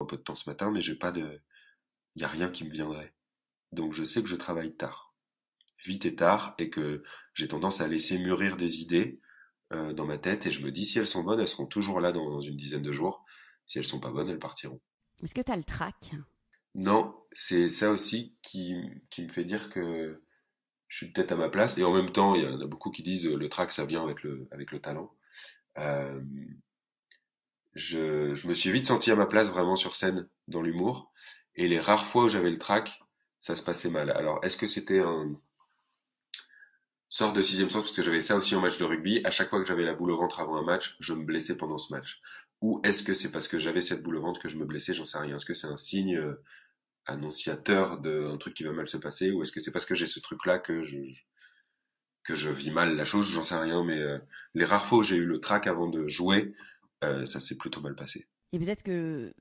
un peu de temps ce matin, mais j'ai pas de. Il n'y a rien qui me viendrait. Donc je sais que je travaille tard, vite et tard, et que j'ai tendance à laisser mûrir des idées euh, dans ma tête, et je me dis si elles sont bonnes, elles seront toujours là dans, une dizaine de jours. Si elles sont pas bonnes, elles partiront. Est-ce que tu as le trac Non, c'est ça aussi qui, me fait dire que je suis peut-être à ma place, et en même temps, il y en a beaucoup qui disent le trac, ça vient avec le, avec le talent. Euh, je, je me suis vite senti à ma place vraiment sur scène dans l'humour. Et les rares fois où j'avais le trac, ça se passait mal. Alors, est-ce que c'était un sort de sixième sens parce que j'avais ça aussi en match de rugby. À chaque fois que j'avais la boule au ventre avant un match, je me blessais pendant ce match. Ou est-ce que c'est parce que j'avais cette boule au ventre que je me blessais J'en sais rien. Est-ce que c'est un signe euh, annonciateur d'un truc qui va mal se passer Ou est-ce que c'est parce que j'ai ce truc-là que je que je vis mal la chose J'en sais rien. Mais euh, les rares fois où j'ai eu le trac avant de jouer, euh, ça s'est plutôt mal passé. Et peut-être que